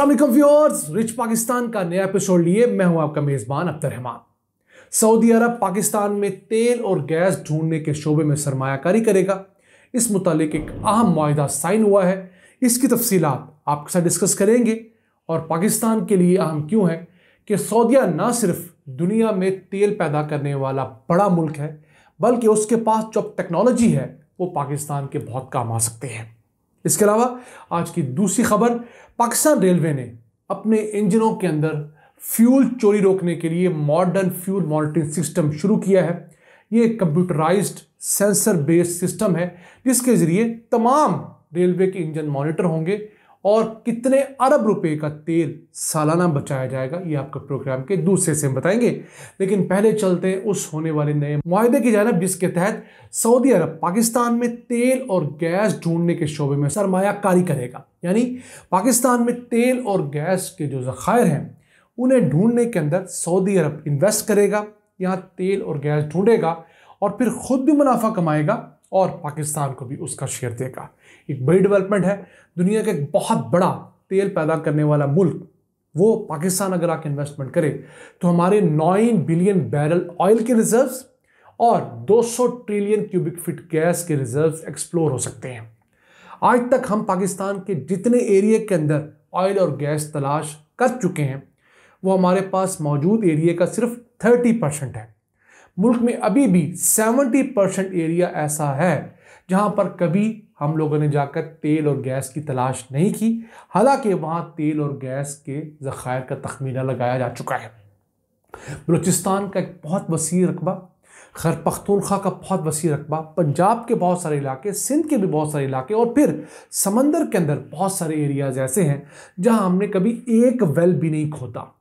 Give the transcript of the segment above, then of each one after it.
Aslam viewers rich Pakistan का नया episode लिए मैं हूं आपका मेज़बान अख्तर रहमान सऊदी अरब पाकिस्तान में तेल और गैस ढूंढने के शोबे में सरमाकारी करेगा इस मुतल एक अहम माहा साइन हुआ है इसकी तफसी आपके साथ डिस्कस करेंगे और पाकिस्तान के लिए अहम क्यों है कि सऊदिया ना सिर्फ दुनिया में तेल पैदा करने वाला बड़ा मुल्क है बल्कि उसके पास जो टेक्नोलॉजी है वो पाकिस्तान के बहुत काम आ सकते हैं इसके अलावा आज की दूसरी खबर पाकिस्तान रेलवे ने अपने इंजनों के अंदर फ्यूल चोरी रोकने के लिए मॉडर्न फ्यूल मॉनिटरिंग सिस्टम शुरू किया है ये कंप्यूटराइज्ड सेंसर बेस्ड सिस्टम है जिसके ज़रिए तमाम रेलवे के इंजन मॉनिटर होंगे और कितने अरब रुपए का तेल सालाना बचाया जाएगा ये आपका प्रोग्राम के दूसरे से हम बताएंगे लेकिन पहले चलते हैं उस होने वाले नए माहे की जानब जिसके तहत सऊदी अरब पाकिस्तान में तेल और गैस ढूंढने के शोबे में सरमायाकारी करेगा यानी पाकिस्तान में तेल और गैस के जो ज़खायर हैं उन्हें ढूंढने के अंदर सऊदी अरब इन्वेस्ट करेगा यहाँ तेल और गैस ढूंढेगा और फिर खुद भी मुनाफा कमाएगा और पाकिस्तान को भी उसका शेयर देगा एक बड़ी डेवलपमेंट है दुनिया का एक बहुत बड़ा तेल पैदा करने वाला मुल्क वो पाकिस्तान अगर आके इन्वेस्टमेंट करे तो हमारे 9 बिलियन बैरल ऑयल के रिजर्व्स और 200 ट्रिलियन क्यूबिक फीट गैस के रिजर्व्स एक्सप्लोर हो सकते हैं आज तक हम पाकिस्तान के जितने एरिया के अंदर ऑयल और गैस तलाश कर चुके हैं वो हमारे पास मौजूद एरिया का सिर्फ 30 परसेंट है मुल्क में अभी भी 70 परसेंट एरिया ऐसा है जहां पर कभी हम लोगों ने जाकर तेल और गैस की तलाश नहीं की हालांकि वहां तेल और गैस के ज़खायर का तखमीना लगाया जा चुका है बलूचिस्तान का एक बहुत वसी रकबा खर पख्तूनख्वा का बहुत वसी रकबा पंजाब के बहुत सारे इलाके सिंध के भी बहुत सारे इलाके और फिर समंदर के अंदर बहुत सारे एरियाज ऐसे हैं जहां हमने कभी एक वेल भी नहीं खोता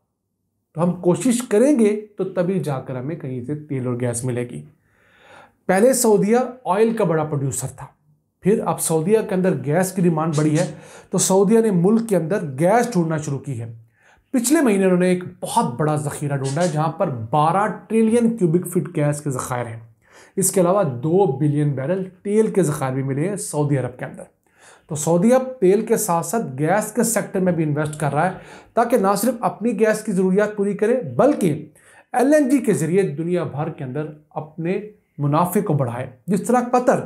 तो हम कोशिश करेंगे तो तभी जाकर हमें कहीं से तेल और गैस मिलेगी पहले सऊदीया ऑयल का बड़ा प्रोड्यूसर था फिर अब सऊदीया के अंदर गैस की डिमांड बढ़ी है तो सऊदीया ने मुल्क के अंदर गैस ढूंढना शुरू की है पिछले महीने उन्होंने एक बहुत बड़ा ज़खीरा ढूंढा है जहाँ पर 12 ट्रिलियन क्यूबिक फिट गैस के ज़खायर हैं इसके अलावा 2 बिलियन बैरल तेल के ज़खायर भी मिले हैं सऊदी अरब के अंदर तो सऊदी अरब तेल के साथ साथ गैस के सेक्टर में भी इन्वेस्ट कर रहा है ताकि ना सिर्फ अपनी गैस की ज़रूरियात पूरी करे बल्कि एलएनजी के ज़रिए दुनिया भर के अंदर अपने मुनाफे को बढ़ाए जिस तरह कतर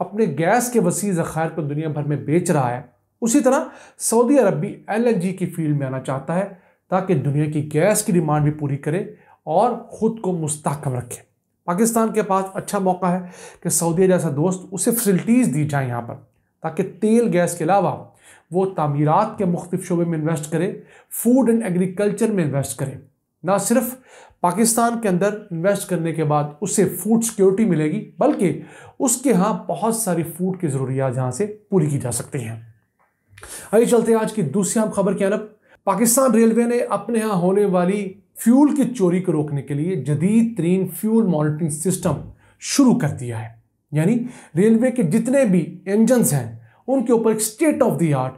अपने गैस के वसी ज़खायर को दुनिया भर में बेच रहा है उसी तरह सऊदी अरब भी एल की फील्ड में आना चाहता है ताकि दुनिया की गैस की डिमांड भी पूरी करे और ख़ुद को मुस्तकम रखे पाकिस्तान के पास अच्छा मौका है कि सऊदी जैसा दोस्त उसे फैसिलिटीज़ दी जाए यहाँ पर ताकि तेल गैस के अलावा वो तमीरत के मुख्तु शोबे में इन्वेस्ट करें फूड एंड एग्रीकल्चर में इन्वेस्ट करें ना सिर्फ पाकिस्तान के अंदर इन्वेस्ट करने के बाद उसे फूड सिक्योरिटी मिलेगी बल्कि उसके यहाँ बहुत सारी फूड की ज़रूरियात यहाँ से पूरी की जा सकती हैं आइए चलते हैं आज की दूसरी अहम खबर क्या अनब पाकिस्तान रेलवे ने अपने यहाँ होने वाली फ्यूल की चोरी को रोकने के लिए जदीद तरीन फ्यूल मॉनिटरिंग सिस्टम शुरू कर दिया है यानी रेलवे के जितने भी इंजन्स हैं उनके ऊपर एक state of the art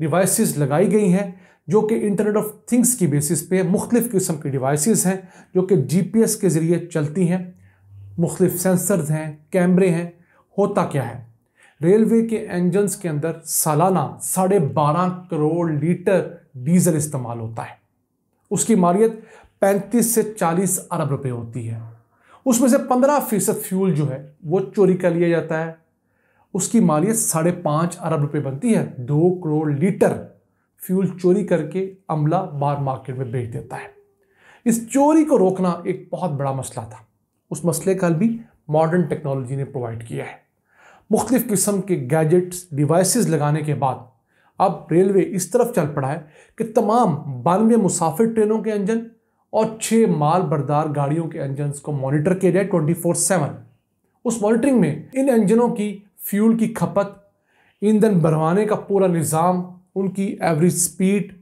devices लगाई गई हैं जो कि इंटरनेट ऑफ थिंग्स की बेसिस पे मुख्तलिफ़ किस्म की डिवाइसेस हैं जो कि जीपीएस के ज़रिए चलती हैं मुख्तलिफ सेंसर्स हैं कैमरे हैं होता क्या है रेलवे के इंजन्स के अंदर सालाना साढ़े बारह करोड़ लीटर डीजल इस्तेमाल होता है उसकी मारियत पैंतीस से चालीस अरब रुपये होती है उसमें से पंद्रह फीसद फ्यूल जो है वो चोरी कर लिया जाता है उसकी मालियत साढ़े पाँच अरब रुपए बनती है दो करोड़ लीटर फ्यूल चोरी करके अमला बाहर मार्केट में बेच देता है इस चोरी को रोकना एक बहुत बड़ा मसला था उस मसले का भी मॉडर्न टेक्नोलॉजी ने प्रोवाइड किया है मुख्तफ किस्म के गैजेट्स डिवाइसेस लगाने के बाद अब रेलवे इस तरफ चल पड़ा है कि तमाम बानवे मुसाफिर ट्रेनों के इंजन और छः माल बरदार गाड़ियों के इंजन को मॉनिटर किया जाए ट्वेंटी फोर सेवन उस मॉनिटरिंग में इन इंजनों की फ्यूल की खपत ईंधन बढ़वाने का पूरा निज़ाम उनकी एवरेज स्पीड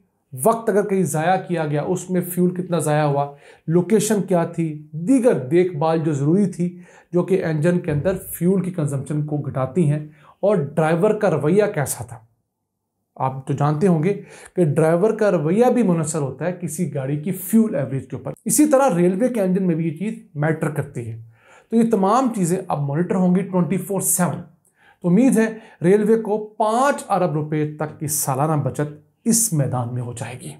वक्त अगर कहीं ज़ाया किया गया उसमें फ्यूल कितना ज़ाया हुआ लोकेशन क्या थी दीगर देखभाल जो ज़रूरी थी जो कि इंजन के अंदर फ्यूल की कंजम्पशन को घटाती हैं और ड्राइवर का रवैया कैसा था आप तो जानते होंगे कि ड्राइवर का रवैया भी मुनसर होता है किसी गाड़ी की फ्यूल एवरेज के ऊपर इसी तरह रेलवे के इंजन में भी ये चीज़ मैटर करती है तो ये तमाम चीज़ें अब मॉनिटर होंगी ट्वेंटी फोर सेवन तो उम्मीद है रेलवे को पाँच अरब रुपये तक की सालाना बचत इस मैदान में हो जाएगी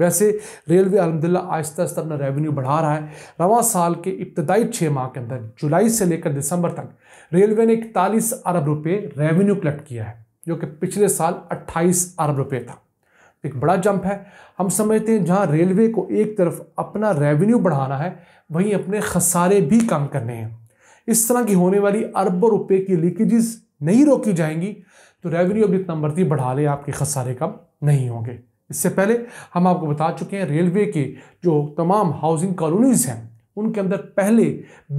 वैसे रेलवे अलहमदिल्ला आहिस्ता आहिस्ता अपना रेवेन्यू बढ़ा रहा है रवा साल के इब्तदाई छः माह के अंदर जुलाई से लेकर दिसंबर तक रेलवे ने इकतालीस अरब रुपये रेवेन्यू कलेक्ट किया है जो कि पिछले साल 28 अरब रुपए था एक बड़ा जंप है हम समझते हैं जहां रेलवे को एक तरफ अपना रेवेन्यू बढ़ाना है वहीं अपने खसारे भी कम करने हैं इस तरह की होने वाली अरबों रुपए की लीकेजेस नहीं रोकी जाएंगी तो रेवेन्यू अभी इतना मर्जी बढ़ा ले आपके खसारे कम नहीं होंगे इससे पहले हम आपको बता चुके हैं रेलवे के जो तमाम हाउसिंग कॉलोनीज़ हैं उनके अंदर पहले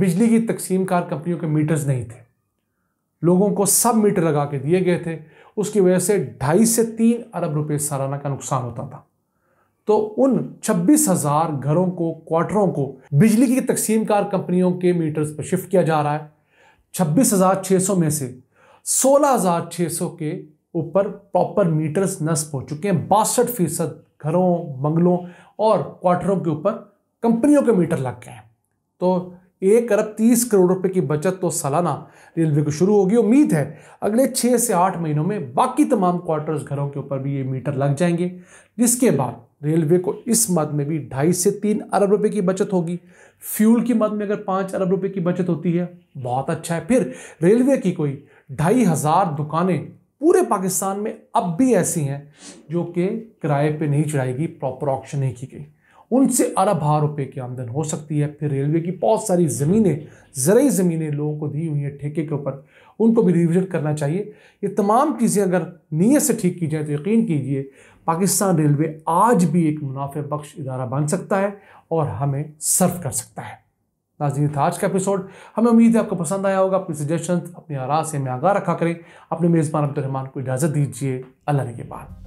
बिजली की तकसीम कार कंपनियों के मीटर्स नहीं थे लोगों को सब मीटर लगा के दिए गए थे उसकी वजह से ढाई से तीन अरब रुपए सालाना का नुकसान होता था तो उन छब्बीस हज़ार घरों को क्वार्टरों को बिजली की तकसीमकार कंपनियों के मीटर्स पर शिफ्ट किया जा रहा है छब्बीस हज़ार छः सौ में से सोलह हज़ार छः सौ के ऊपर प्रॉपर मीटर्स नस्ब हो चुके हैं बासठ फीसद घरों बंगलों और क्वार्टरों के ऊपर कंपनियों के मीटर लग गए हैं तो एक अरब तीस करोड़ रुपए की बचत तो सालाना रेलवे को शुरू होगी उम्मीद है अगले छः से आठ महीनों में बाकी तमाम क्वार्टर्स घरों के ऊपर भी ये मीटर लग जाएंगे जिसके बाद रेलवे को इस मद में भी ढाई से तीन अरब रुपए की बचत होगी फ्यूल की मद में अगर पाँच अरब रुपए की बचत होती है बहुत अच्छा है फिर रेलवे की कोई ढाई हज़ार दुकानें पूरे पाकिस्तान में अब भी ऐसी हैं जो कि किराए पर नहीं चढ़ाएगी प्रॉपर ऑप्शन नहीं की गई उनसे हाँ रुपए की आमदन हो सकती है फिर रेलवे की बहुत सारी ज़मीनें ज़रूरी ज़मीनें लोगों को दी हुई हैं ठेके के ऊपर उनको भी रिविजिट करना चाहिए ये तमाम चीज़ें अगर नीयत से ठीक की जाए तो यकीन कीजिए पाकिस्तान रेलवे आज भी एक मुनाफे बख्श इदारा बन सकता है और हमें सर्व कर सकता है नाजीन था आज का एपिसोड हमें उम्मीद है आपको पसंद आया होगा अपने सजेशन अपने आरा से हमें आगाह रखा करें अपने मेज़बान अब्दुलरहमान को इजाज़त दीजिए अल्लाह के बाद